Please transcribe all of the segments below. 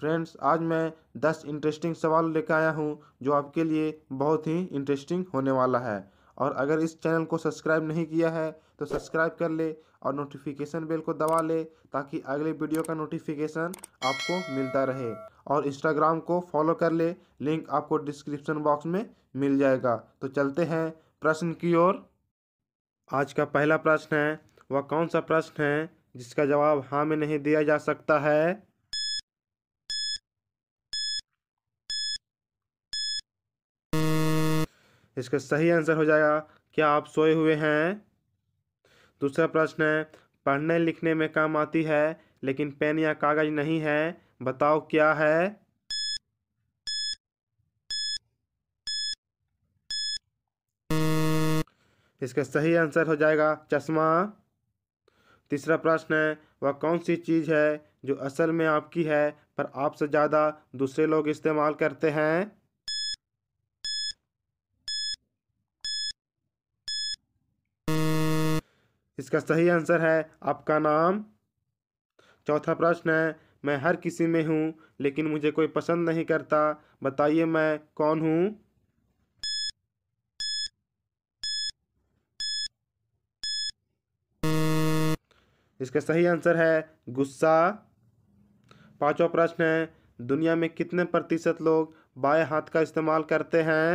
friends आज मैं 10 interesting सवाल लेकर आया हूँ जो आपके लिए बहुत ही इंटरेस्टिंग होने वाला है और अगर इस चैनल को सब्सक्राइब नहीं किया है तो सब्सक्राइब कर ले और नोटिफिकेशन बेल को दबा ले ताकि अगले वीडियो का नोटिफिकेशन आपको मिलता रहे और इंस्टाग्राम को फॉलो कर ले लिंक आपको डिस्क्रिप्शन बॉक्स में मिल जाएगा तो चलते हैं प्रश्न की ओर आज का पहला प्रश्न है वह कौन सा प्रश्न है जिसका जवाब हाँ में नहीं दिया जा सकता है इसका सही आंसर हो जाएगा क्या आप सोए हुए हैं दूसरा प्रश्न है पढ़ने लिखने में काम आती है लेकिन पेन या कागज नहीं है बताओ क्या है इसका सही आंसर हो जाएगा चश्मा तीसरा प्रश्न है वह कौन सी चीज़ है जो असल में आपकी है पर आपसे ज़्यादा दूसरे लोग इस्तेमाल करते हैं इसका सही आंसर है आपका नाम चौथा प्रश्न है मैं हर किसी में हूँ लेकिन मुझे कोई पसंद नहीं करता बताइए मैं कौन हूँ इसका सही आंसर है गुस्सा पांचवा प्रश्न है दुनिया में कितने प्रतिशत लोग बाएं हाथ का इस्तेमाल करते हैं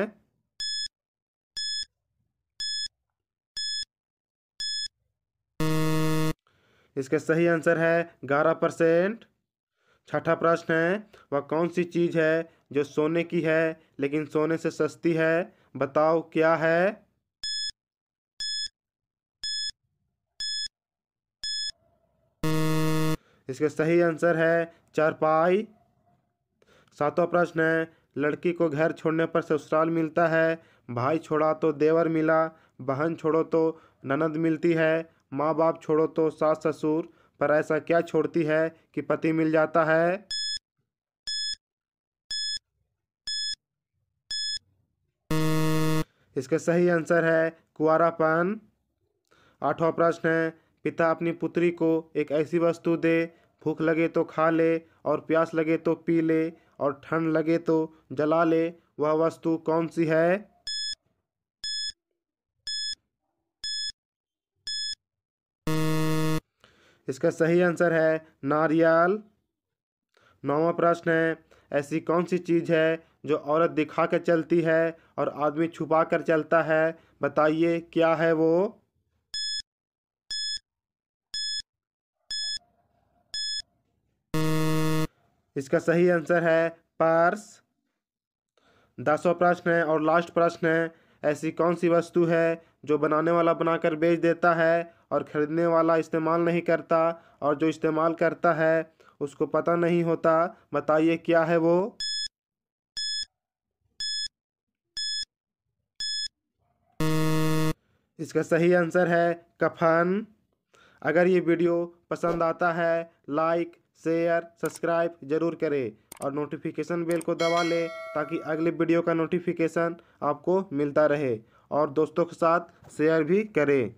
इसका सही आंसर है ग्यारह परसेंट छठा प्रश्न है वह कौन सी चीज़ है जो सोने की है लेकिन सोने से सस्ती है बताओ क्या है इसका सही आंसर है चारपाई सातवां प्रश्न है लड़की को घर छोड़ने पर ससुराल मिलता है भाई छोड़ा तो देवर मिला बहन छोड़ो तो ननद मिलती है माँ बाप छोड़ो तो सास ससुर पर ऐसा क्या छोड़ती है कि पति मिल जाता है इसका सही आंसर है कुआरापन आठवां प्रश्न है पिता अपनी पुत्री को एक ऐसी वस्तु दे भूख लगे तो खा ले और प्यास लगे तो पी ले और ठंड लगे तो जला ले वह वस्तु कौन सी है इसका सही आंसर है नारियल नौवा प्रश्न है ऐसी कौन सी चीज़ है जो औरत दिखा कर चलती है और आदमी छुपा कर चलता है बताइए क्या है वो इसका सही आंसर है पर्स दसवा प्रश्न है और लास्ट प्रश्न है ऐसी कौन सी वस्तु है जो बनाने वाला बनाकर बेच देता है और ख़रीदने वाला इस्तेमाल नहीं करता और जो इस्तेमाल करता है उसको पता नहीं होता बताइए क्या है वो इसका सही आंसर है कफन अगर ये वीडियो पसंद आता है लाइक शेयर सब्सक्राइब ज़रूर करें और नोटिफिकेशन बेल को दबा लें ताकि अगले वीडियो का नोटिफिकेशन आपको मिलता रहे और दोस्तों के साथ शेयर भी करें